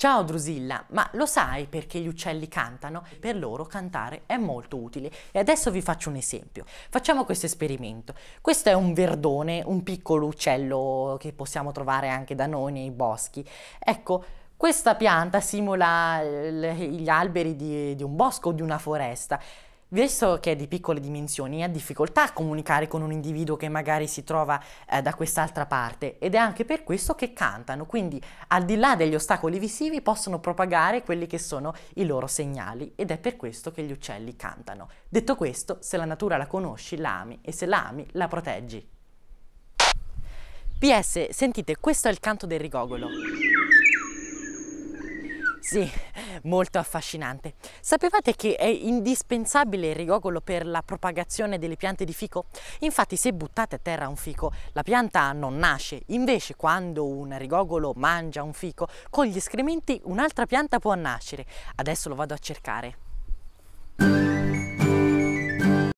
Ciao Drusilla, ma lo sai perché gli uccelli cantano? Per loro cantare è molto utile e adesso vi faccio un esempio. Facciamo questo esperimento. Questo è un verdone, un piccolo uccello che possiamo trovare anche da noi nei boschi. Ecco, questa pianta simula gli alberi di, di un bosco o di una foresta Visto che è di piccole dimensioni, ha difficoltà a comunicare con un individuo che magari si trova eh, da quest'altra parte ed è anche per questo che cantano, quindi al di là degli ostacoli visivi possono propagare quelli che sono i loro segnali ed è per questo che gli uccelli cantano. Detto questo, se la natura la conosci, la ami e se la ami, la proteggi. PS, sentite, questo è il canto del rigogolo. Sì, molto affascinante. Sapevate che è indispensabile il rigogolo per la propagazione delle piante di fico? Infatti se buttate a terra un fico la pianta non nasce, invece quando un rigogolo mangia un fico con gli escrementi un'altra pianta può nascere. Adesso lo vado a cercare.